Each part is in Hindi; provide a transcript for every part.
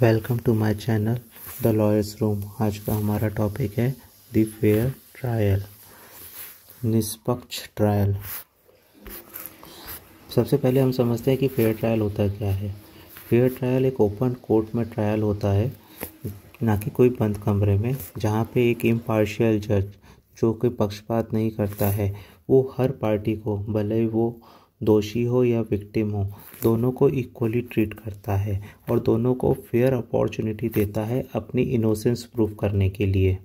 welcome to my channel the lawyers room आज का हमारा टॉपिक है द फेयर ट्रायल निष्पक्ष ट्रायल सबसे पहले हम समझते हैं कि फेयर ट्रायल होता क्या है फेयर ट्रायल एक ओपन कोर्ट में ट्रायल होता है ना कि कोई बंद कमरे में जहाँ पे एक इम्पार्शियल जज जो कोई पक्षपात नहीं करता है वो हर पार्टी को भले ही वो दोषी हो या विक्टिम हो दोनों को इक्वली ट्रीट करता है और दोनों को फेयर अपॉर्चुनिटी देता है अपनी इनोसेंस प्रूव करने के लिए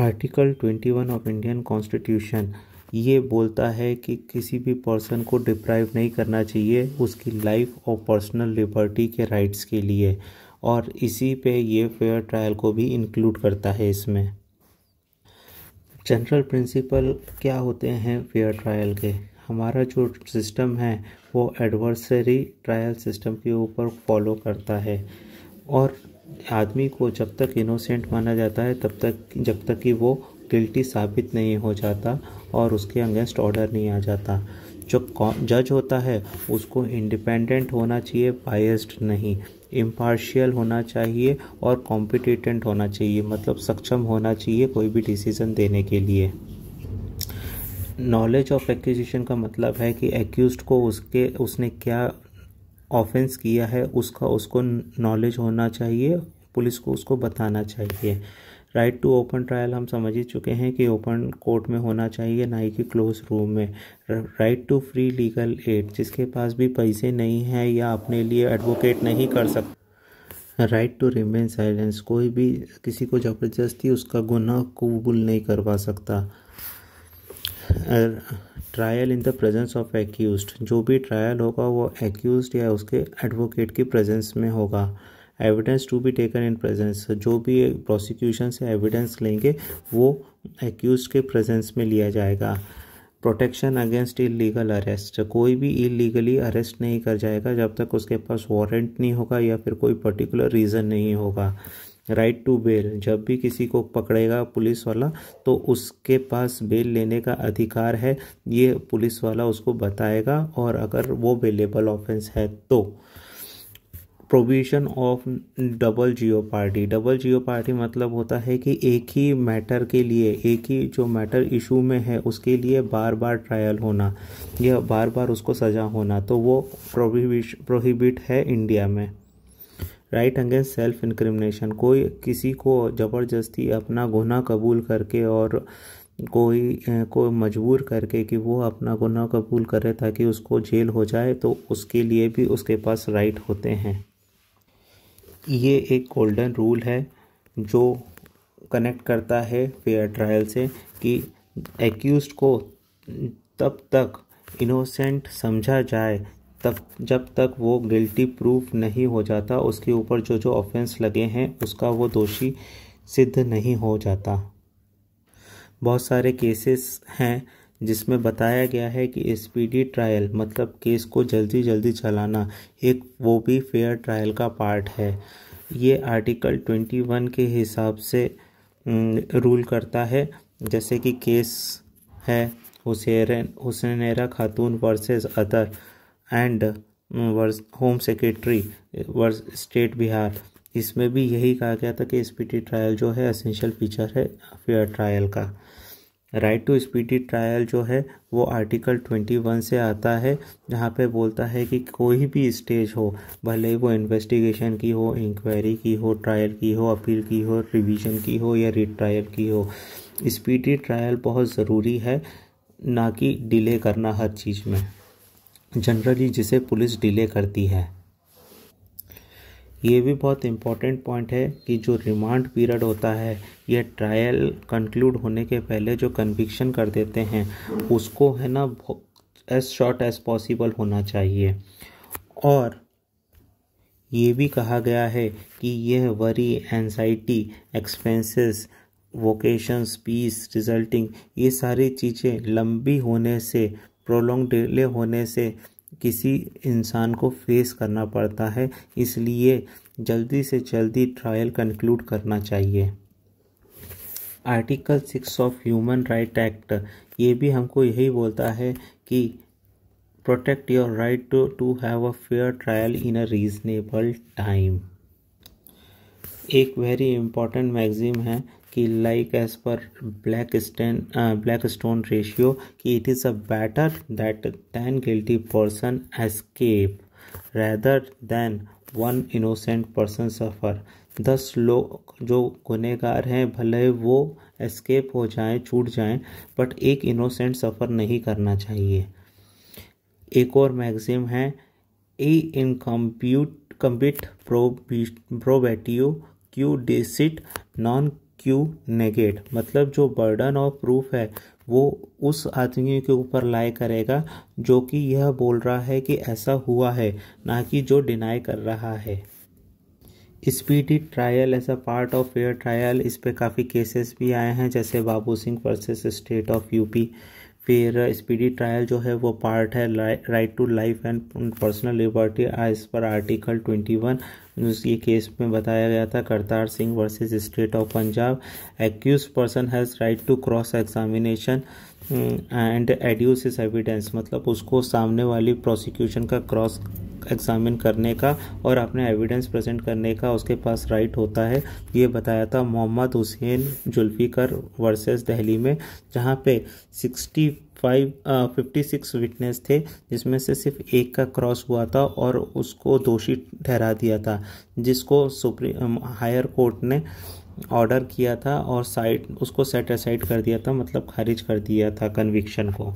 article twenty one of Indian constitution ये बोलता है कि किसी भी पर्सन को डिप्राइव नहीं करना चाहिए उसकी लाइफ और पर्सनल लिबर्टी के राइट्स के लिए और इसी पे ये फेयर ट्रायल को भी इंक्लूड करता है इसमें जनरल प्रिंसिपल क्या होते हैं फेयर ट्रायल के हमारा जो सिस्टम है वो एडवर्सरी ट्रायल सिस्टम के ऊपर फॉलो करता है और आदमी को जब तक इनोसेंट माना जाता है तब तक जब तक कि वो गिल्टी साबित नहीं हो जाता और उसके अगेंस्ट ऑर्डर नहीं आ जाता जो जज होता है उसको इंडिपेंडेंट होना चाहिए बायस्ड नहीं इम्पार्शियल होना चाहिए और कॉम्पिटिटेंट होना चाहिए मतलब सक्षम होना चाहिए कोई भी डिसीज़न देने के लिए नॉलेज ऑफ एक्विजिशन का मतलब है कि एक्यूज को उसके उसने क्या ऑफेंस किया है उसका उसको नॉलेज होना चाहिए पुलिस को उसको बताना चाहिए राइट टू ओपन ट्रायल हम समझ ही चुके हैं कि ओपन कोर्ट में होना चाहिए ना ही कि क्लोज रूम में right to free legal aid जिसके पास भी पैसे नहीं हैं या अपने लिए एडवोकेट नहीं कर सकता राइट टू रिमेन साइलेंस कोई भी किसी को ज़बरदस्ती उसका गुनाह कबूल नहीं करवा सकता trial in the presence of accused जो भी ट्रायल होगा वो एक्यूज या उसके एडवोकेट की प्रेजेंस में होगा evidence to be taken in presence जो भी प्रोसिक्यूशन से एविडेंस लेंगे वो एक्यूज के प्रेजेंस में लिया जाएगा प्रोटेक्शन अगेंस्ट इलीगल अरेस्ट कोई भी इलीगली अरेस्ट नहीं कर जाएगा जब तक उसके पास वारंट नहीं होगा या फिर कोई पर्टिकुलर रीज़न नहीं होगा राइट टू बेल जब भी किसी को पकड़ेगा पुलिस वाला तो उसके पास बेल लेने का अधिकार है ये पुलिस वाला उसको बताएगा और अगर वो बेलेबल ऑफेंस है तो provision of double jeopardy double jeopardy मतलब होता है कि एक ही मैटर के लिए एक ही जो मैटर इशू में है उसके लिए बार बार ट्रायल होना या बार बार उसको सज़ा होना तो वो प्रोहिबिट प्रोहिबिट है इंडिया में राइट अगेंस्ट सेल्फ इनक्रिमिनेशन कोई किसी को ज़बरदस्ती अपना गुना कबूल करके और कोई को मजबूर करके कि वो अपना गुना कबूल करे ताकि उसको जेल हो जाए तो उसके लिए भी उसके पास राइट होते हैं ये एक गोल्डन रूल है जो कनेक्ट करता है फेयर ट्रायल से कि एक्यूज को तब तक इनोसेंट समझा जाए तब जब तक वो गिल्टी प्रूफ नहीं हो जाता उसके ऊपर जो जो ऑफेंस लगे हैं उसका वो दोषी सिद्ध नहीं हो जाता बहुत सारे केसेस हैं जिसमें बताया गया है कि स्पीडी ट्रायल मतलब केस को जल्दी जल्दी चलाना एक वो भी फेयर ट्रायल का पार्ट है ये आर्टिकल 21 के हिसाब से रूल करता है जैसे कि केस है Hussain Hussainara Khatoon versus other and versus home secretary versus state Bihar इसमें भी यही कहा गया था कि स्पीडी ट्रायल जो है असेंशियल फीचर है फेयर ट्रायल का राइट टू स्पीडी ट्रायल जो है वो आर्टिकल ट्वेंटी वन से आता है जहाँ पे बोलता है कि कोई भी स्टेज हो भले ही वो इन्वेस्टिगेशन की हो इंक्वायरी की हो ट्रायल की हो अपील की हो रिवीजन की हो या रिट्रायल की हो स्पीडी ट्रायल बहुत ज़रूरी है ना कि डिले करना हर चीज़ में जनरली जिसे पुलिस डिले करती है ये भी बहुत इम्पॉर्टेंट पॉइंट है कि जो रिमांड पीरियड होता है यह ट्रायल कंक्लूड होने के पहले जो कन्विक्शन कर देते हैं उसको है ना एज शॉर्ट एज पॉसिबल होना चाहिए और ये भी कहा गया है कि यह worry anxiety expenses vocations peace resulting ये सारी चीज़ें लंबी होने से प्रोलॉन्ग डिले होने से किसी इंसान को फेस करना पड़ता है इसलिए जल्दी से जल्दी ट्रायल कंक्लूड करना चाहिए article six of human right act ये भी हमको यही बोलता है कि protect your right to to have a fair trial in a reasonable time एक वेरी इंपॉर्टेंट मैगजीम है कि like as per black stain Blackstone ratio कि it is a better that than guilty person escape rather than one innocent person suffer दस लोग जो गुनहगार हैं भले वो एस्केप हो जाए छूट जाए बट एक इनोसेंट सफ़र नहीं करना चाहिए एक और मैगजीम है ए इनकम्प्यूट कम्बिट प्रोबेटियो क्यू डेसिट नॉन क्यू नेगेट मतलब जो बर्डन ऑफ प्रूफ है वो उस आदमी के ऊपर लाए करेगा जो कि यह बोल रहा है कि ऐसा हुआ है ना कि जो डिनाई कर रहा है speedy trial as a part of fair trial इस पे काफ़ी केसेस भी आए हैं जैसे Babu Singh versus state of UP फिर स्पीडी ट्रायल जो है वो पार्ट है right to life and personal liberty इस पर आर्टिकल ट्वेंटी वन ये केस में बताया गया था Kartar Singh versus state of Punjab accused person has right to cross examination and adduce evidence मतलब उसको सामने वाली प्रोसिक्यूशन का क्रॉस एग्ज़ामिन करने का और अपने एविडेंस प्रेजेंट करने का उसके पास राइट होता है ये बताया था मोहम्मद हुसैन जुल्फ़ीकर वर्सेस दहली में जहाँ पे sixty five fifty six witness थे जिसमें से सिर्फ एक का क्रॉस हुआ था और उसको दोषी ठहरा दिया था जिसको सुप्रीम हायर कोर्ट ने ऑर्डर किया था और साइड उसको सेट असाइड कर दिया था मतलब खारिज कर दिया था कन्विक्शन को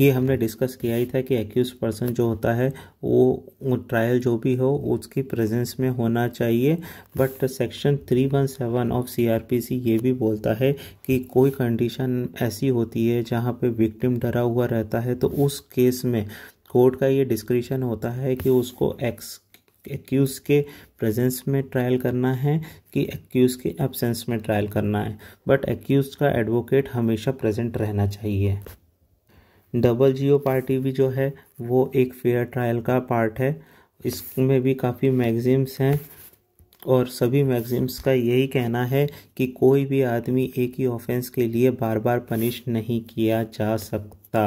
ये हमने डिस्कस किया ही था कि एक्यूज पर्सन जो होता है वो ट्रायल जो भी हो उसकी प्रेजेंस में होना चाहिए but section three one seven of C R P C ये भी बोलता है कि कोई कंडीशन ऐसी होती है जहाँ पे विक्टिम डरा हुआ रहता है तो उस केस में कोर्ट का ये डिस्क्रिप्शन होता है कि उसको एक्स एक्यूज़ के प्रेजेंस में ट्रायल करना है कि एक्यूज़ के एबसेंस में ट्रायल करना है बट एक्यूज़ का एडवोकेट हमेशा प्रेजेंट रहना चाहिए डबल जियो पार्टी भी जो है वो एक फेयर ट्रायल का पार्ट है इसमें भी काफ़ी मैगजीम्स हैं और सभी मैगजीम्स का यही कहना है कि कोई भी आदमी एक ही ऑफेंस के लिए बार बार पनिश नहीं किया जा सकता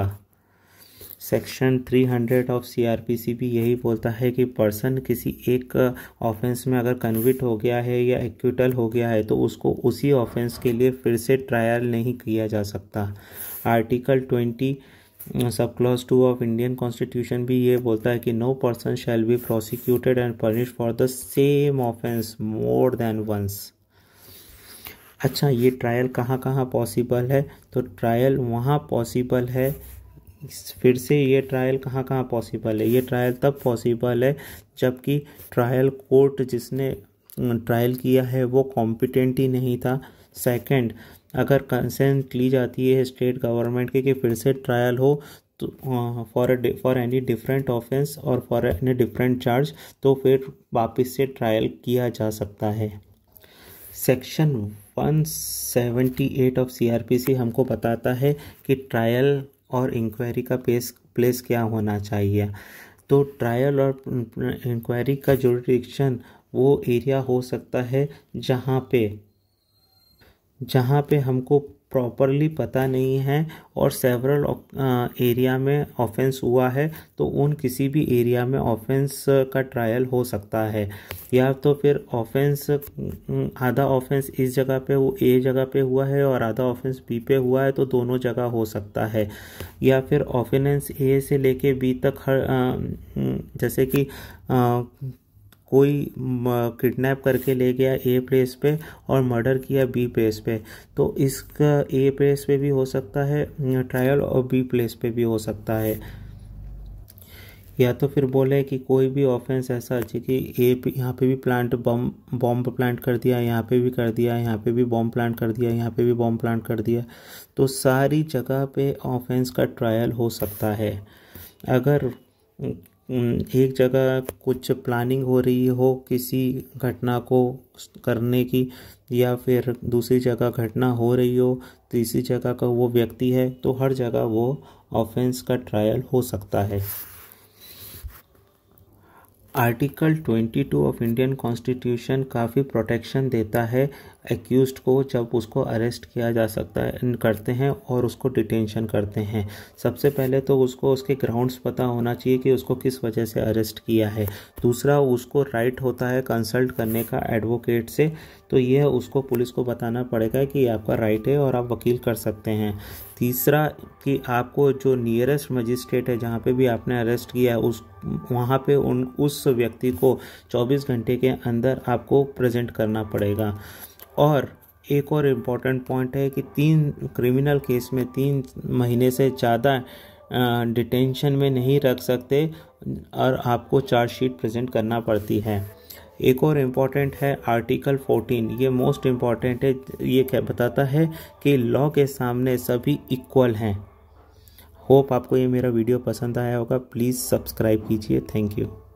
सेक्शन 300 ऑफ सीआरपीसी भी यही बोलता है कि पर्सन किसी एक ऑफेंस में अगर कन्विट हो गया है या एक्यूटल हो गया है तो उसको उसी ऑफेंस के लिए फिर से ट्रायल नहीं किया जा सकता article twenty sub clause two of Indian constitution भी ये बोलता है कि no person shall be prosecuted and punish for the same offence more than once अच्छा ये ट्रायल कहाँ कहाँ पॉसिबल है तो ट्रायल वहाँ पॉसिबल है फिर से ये ट्रायल कहाँ कहाँ पॉसिबल है ये ट्रायल तब पॉसिबल है जबकि ट्रायल कोर्ट जिसने ट्रायल किया है वो कॉम्पिटेंट ही नहीं था सेकंड अगर कंसेंट ली जाती है स्टेट गवर्नमेंट की कि फिर से ट्रायल हो तो for for any different offence और फॉर एनी डिफरेंट चार्ज तो फिर वापस से ट्रायल किया जा सकता है सेक्शन 178 ऑफ सीआरपीसी हमको बताता है कि ट्रायल और इंक्वायरी का पेस प्लेस क्या होना चाहिए तो ट्रायल और इंक्वायरी का जो वो एरिया हो सकता है जहाँ पे जहाँ पे हमको प्रॉपरली पता नहीं है और सेवरल एरिया में ऑफेंस हुआ है तो उन किसी भी एरिया में ऑफेंस का ट्रायल हो सकता है या तो फिर ऑफेंस आधा ऑफेंस इस जगह पे वो ए जगह पे हुआ है और आधा ऑफेंस बी पे हुआ है तो दोनों जगह हो सकता है या फिर ऑफेंस ए से लेके बी तक हर जैसे कि कोई किडनैप करके ले गया ए प्लेस पे और मर्डर किया बी प्लेस पे तो इसका ए प्लेस पे भी हो सकता है ट्रायल और बी प्लेस पे भी हो सकता है या तो फिर बोले कि कोई भी ऑफेंस ऐसा अच्छी कि ए यहाँ पे भी प्लांट बम बॉम्ब प्लांट कर दिया यहाँ पे भी कर दिया यहाँ पे भी बॉम्ब प्लांट कर दिया यहाँ पे भी बॉम्ब प्लांट कर दिया तो सारी जगह पे ऑफेंस का ट्रायल हो सकता है अगर एक जगह कुछ प्लानिंग हो रही हो किसी घटना को करने की या फिर दूसरी जगह घटना हो रही हो तीसरी जगह का वो व्यक्ति है तो हर जगह वो ऑफेंस का ट्रायल हो सकता है आर्टिकल 22 ऑफ इंडियन कॉन्स्टिट्यूशन काफ़ी प्रोटेक्शन देता है एक्यूज को जब उसको अरेस्ट किया जा सकता है करते हैं और उसको डिटेंशन करते हैं सबसे पहले तो उसको उसके ग्राउंड्स पता होना चाहिए कि उसको किस वजह से अरेस्ट किया है दूसरा उसको राइट होता है कंसल्ट करने का एडवोकेट से तो यह उसको पुलिस को बताना पड़ेगा कि आपका राइट है और आप वकील कर सकते हैं तीसरा कि आपको जो नियरेस्ट मजिस्ट्रेट है जहाँ पे भी आपने अरेस्ट किया है उस वहाँ पे उन उस व्यक्ति को 24 घंटे के अंदर आपको प्रेजेंट करना पड़ेगा और एक और इम्पॉर्टेंट पॉइंट है कि तीन क्रिमिनल केस में तीन महीने से ज़्यादा डिटेंशन में नहीं रख सकते और आपको चार्जशीट प्रेजेंट करना पड़ती है एक और इम्पॉर्टेंट है आर्टिकल 14 ये मोस्ट इम्पॉर्टेंट है ये क्या बताता है कि लॉ के सामने सभी इक्वल हैं होप आपको ये मेरा वीडियो पसंद आया होगा प्लीज़ सब्सक्राइब कीजिए थैंक यू